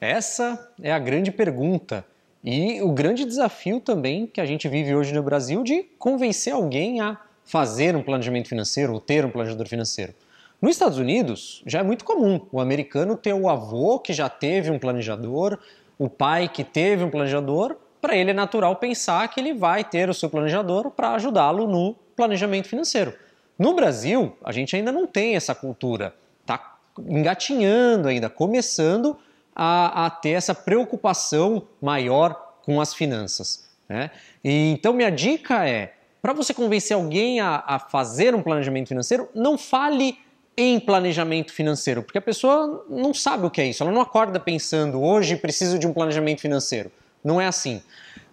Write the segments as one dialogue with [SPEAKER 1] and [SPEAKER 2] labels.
[SPEAKER 1] Essa é a grande pergunta e o grande desafio também que a gente vive hoje no Brasil de convencer alguém a fazer um planejamento financeiro ou ter um planejador financeiro. Nos Estados Unidos, já é muito comum o americano ter o avô que já teve um planejador, o pai que teve um planejador, para ele é natural pensar que ele vai ter o seu planejador para ajudá-lo no planejamento financeiro. No Brasil, a gente ainda não tem essa cultura, está engatinhando ainda, começando, a, a ter essa preocupação maior com as finanças. Né? E, então, minha dica é: para você convencer alguém a, a fazer um planejamento financeiro, não fale em planejamento financeiro, porque a pessoa não sabe o que é isso, ela não acorda pensando hoje preciso de um planejamento financeiro. Não é assim.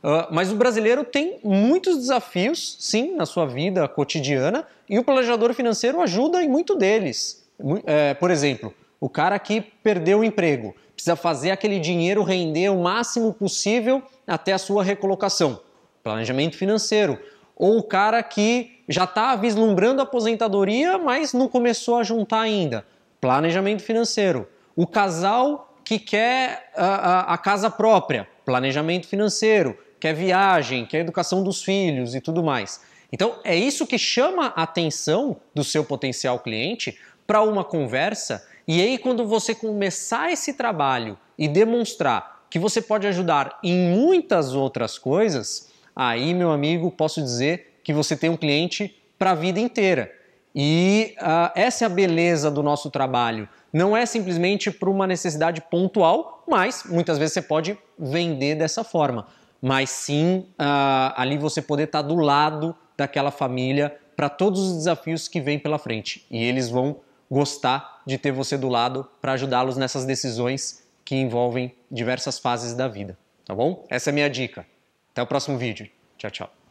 [SPEAKER 1] Uh, mas o brasileiro tem muitos desafios, sim, na sua vida cotidiana, e o planejador financeiro ajuda em muito deles. É, por exemplo, o cara que perdeu o emprego precisa fazer aquele dinheiro render o máximo possível até a sua recolocação. Planejamento financeiro. Ou o cara que já está vislumbrando a aposentadoria, mas não começou a juntar ainda. Planejamento financeiro. O casal que quer a, ah, a, ah, a casa própria. Planejamento financeiro. Quer viagem, quer educação dos filhos e tudo mais. Então, é isso que chama a atenção do seu potencial cliente para uma conversa. E aí, quando você começar esse trabalho e demonstrar que você pode ajudar em muitas outras coisas, aí, meu amigo, posso dizer que você tem um cliente para a vida inteira. E uh, essa é a beleza do nosso trabalho. Não é simplesmente para uma necessidade pontual, mas muitas vezes você pode vender dessa forma. Mas sim, uh, ali você poder estar tá do lado daquela família para todos os desafios que vêm pela frente. E eles vão gostar de ter você do lado para ajudá-los nessas decisões que envolvem diversas fases da vida, tá bom? Essa é a minha dica. Até o próximo vídeo. Tchau, tchau.